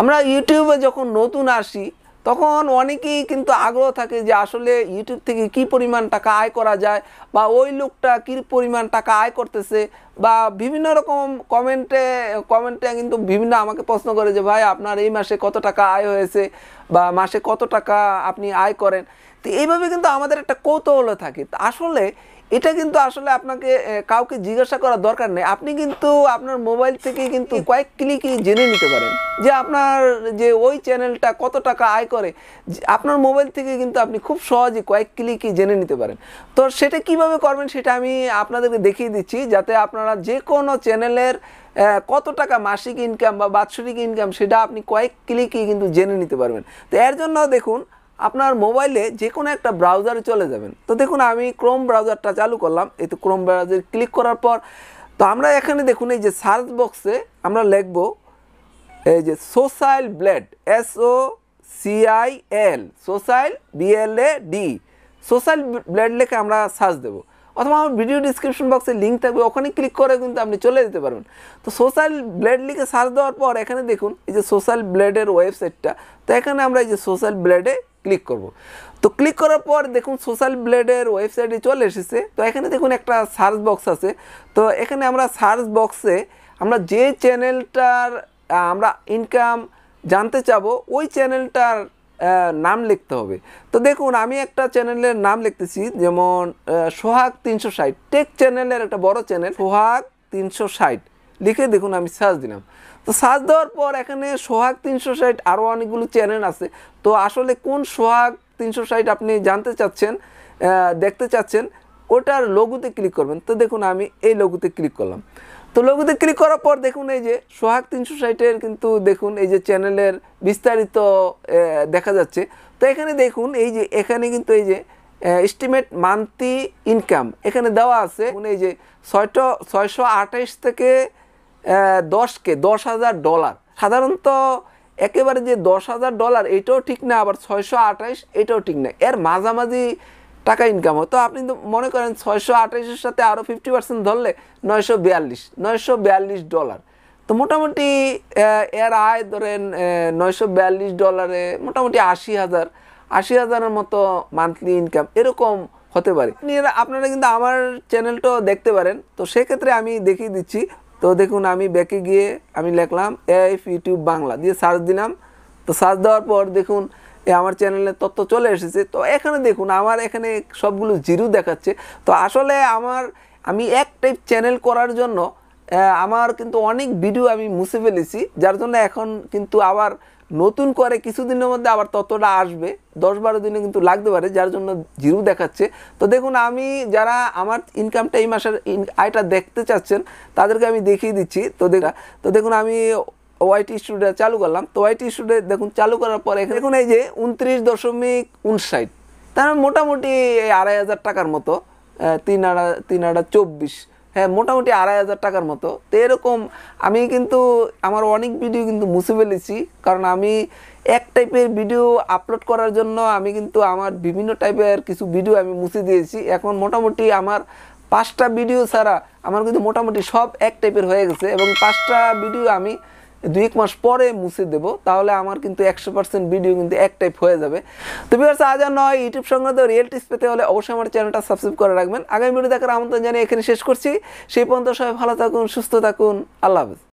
আমরা ইউটিউবে যখন নতুন আসি তখন অনেকেই কিন্তু আগ্রহ থাকে যে আসলে ইউটিউব থেকে কি পরিমাণ টাকা আয় করা যায় বা ওই লোকটা কী পরিমাণ টাকা আয় করতেছে বা বিভিন্ন রকম কমেন্টে কমেন্টে কিন্তু বিভিন্ন আমাকে প্রশ্ন করে যে ভাই আপনার এই মাসে কত টাকা আয় হয়েছে বা মাসে কত টাকা আপনি আয় করেন তো এইভাবে কিন্তু আমাদের একটা কৌতূহল থাকে আসলে এটা কিন্তু আসলে আপনাকে কাউকে জিজ্ঞাসা করার দরকার নেই আপনি কিন্তু আপনার মোবাইল থেকে কিন্তু কয়েক ক্লিকই জেনে নিতে পারেন যে আপনার যে ওই চ্যানেলটা কত টাকা আয় করে আপনার মোবাইল থেকে কিন্তু আপনি খুব সহজে কয়েক ক্লিকই জেনে নিতে পারেন তো সেটা কিভাবে করবেন সেটা আমি আপনাদেরকে দেখিয়ে দিচ্ছি যাতে আপনারা যে কোনো চ্যানেলের কত টাকা মাসিক ইনকাম বা বাৎসরিক ইনকাম সেটা আপনি কয়েক ক্লিকই কিন্তু জেনে নিতে পারবেন তো এর জন্য দেখুন আপনার মোবাইলে যে কোনো একটা ব্রাউজারে চলে যাবেন তো দেখুন আমি ক্রোম ব্রাউজারটা চালু করলাম এই তো ক্রোম ব্রাউজার ক্লিক করার পর তো আমরা এখানে দেখুন এই যে সার্চ বক্সে আমরা লিখব এই যে social blade S O CIL social BLA D social blade লেখে আমরা সার্চ দেবো অথবা আমার ভিডিও ডিসক্রিপশন বক্সে লিঙ্ক থাকবে ওখানে ক্লিক করে কিন্তু আপনি চলে যেতে পারবেন তো সোশ্যাল ব্লেড লিখে সার্চ দেওয়ার পর এখানে দেখুন এই যে সোশ্যাল ব্লেডের ওয়েবসাইটটা তো এখানে আমরা এই যে সোশ্যাল ব্লেডে ক্লিক করব তো ক্লিক করার পর দেখুন সোশ্যাল ব্লেডের ওয়েবসাইটে চলে এসেছে তো এখানে দেখুন একটা সার্চ বক্স আছে তো এখানে আমরা সার্চ বক্সে আমরা যে চ্যানেলটার আমরা ইনকাম জানতে চাবো ওই চ্যানেলটার নাম লিখতে হবে তো দেখুন আমি একটা চ্যানেলের নাম লিখতেছি যেমন সোহাগ তিনশো ষাট টেক চ্যানেলের একটা বড় চ্যানেল সোহাগ তিনশো ষাট লিখে দেখুন আমি সার্চ দিলাম তো সার্চ দেওয়ার পর এখানে সোহাগ তিনশো ষাট আরও অনেকগুলো চ্যানেল আছে তো আসলে কোন সোহাগ তিনশো ষাট আপনি জানতে চাচ্ছেন দেখতে চাচ্ছেন ওটার লঘুতে ক্লিক করবেন তো দেখুন আমি এই লঘুতে ক্লিক করলাম তো লোকদের ক্লিক করার পর দেখুন এই যে সোহাগ তিনশো ষাটের কিন্তু দেখুন এই যে চ্যানেলের বিস্তারিত দেখা যাচ্ছে তো এখানে দেখুন এই যে এখানে কিন্তু এই যে এস্টিমেট মান্থলি ইনকাম এখানে দেওয়া আছে এই যে ছয়টা ছয়শো আঠাইশ থেকে দশকে দশ হাজার ডলার সাধারণত একেবারে যে দশ হাজার ডলার এটাও ঠিক না আবার ছয়শো আঠাইশ এটাও ঠিক না এর মাঝামাঝি টাকা ইনকাম হয় তো আপনি মনে করেন ছয়শো আঠাইশের সাথে আরও ফিফটি পার্সেন্ট ধরলে নয়শো বিয়াল্লিশ নয়শো বিয়াল্লিশ ডলার তো মোটামুটি এর আয় ধরেন নয়শো বিয়াল্লিশ ডলারে মোটামুটি আশি হাজার আশি হাজারের মতো মান্থলি ইনকাম এরকম হতে পারে আপনারা কিন্তু আমার চ্যানেলটাও দেখতে পারেন তো সেক্ষেত্রে আমি দেখিয়ে দিচ্ছি তো দেখুন আমি ব্যাকে গিয়ে আমি লেখলাম এফ ইউটিউব বাংলা দিয়ে সার্চ দিলাম তো সার্চ দেওয়ার পর দেখুন আমার চ্যানেলে তথ্য চলে এসেছে তো এখানে দেখুন আমার এখানে সবগুলো জিরো দেখাচ্ছে তো আসলে আমার আমি এক টাইপ চ্যানেল করার জন্য আমার কিন্তু অনেক ভিডিও আমি মুছে ফেলেছি যার জন্য এখন কিন্তু আবার নতুন করে কিছুদিনের মধ্যে আবার ততটা আসবে দশ বারো দিনে কিন্তু লাগতে পারে যার জন্য জিরো দেখাচ্ছে তো দেখুন আমি যারা আমার ইনকামটা এই মাসের আয়টা দেখতে চাচ্ছেন তাদেরকে আমি দেখিয়ে দিচ্ছি তো দেখা তো দেখুন আমি ওয়াইটি স্টুডিও চালু করলাম তো ওয়াইটি স্টুডিও দেখুন চালু করার পরে দেখুন এই যে উনত্রিশ দশমিক উনষাট তার মানে মোটামুটি আড়াই হাজার টাকার মতো তিন আড়া তিন আড়া চব্বিশ হ্যাঁ মোটামুটি আড়াই হাজার টাকার মতো তো এরকম আমি কিন্তু আমার অনেক ভিডিও কিন্তু মুছে ফেলেছি কারণ আমি এক টাইপের ভিডিও আপলোড করার জন্য আমি কিন্তু আমার বিভিন্ন টাইপের কিছু ভিডিও আমি মুছে দিয়েছি এখন মোটামুটি আমার পাঁচটা ভিডিও ছাড়া আমার কিন্তু মোটামুটি সব এক টাইপের হয়ে গেছে এবং পাঁচটা ভিডিও আমি দুই এক মাস পরে মুছে দেবো তাহলে আমার কিন্তু একশো পার্সেন্ট ভিডিও কিন্তু এক টাইপ হয়ে যাবে তো বিকজ আজ আর নয় ইউটিউব সংক্রান্ত রিয়েল টিপস পেতে হলে অবশ্যই আমার চ্যানেলটা সাবস্ক্রাইব করে রাখবেন আগামী ভিডিও দেখার আমন্ত্রণ জানিয়ে এখানে শেষ করছি সেই পর্যন্ত সবাই ভালো থাকুন সুস্থ থাকুন আল্লাহ হাফিজ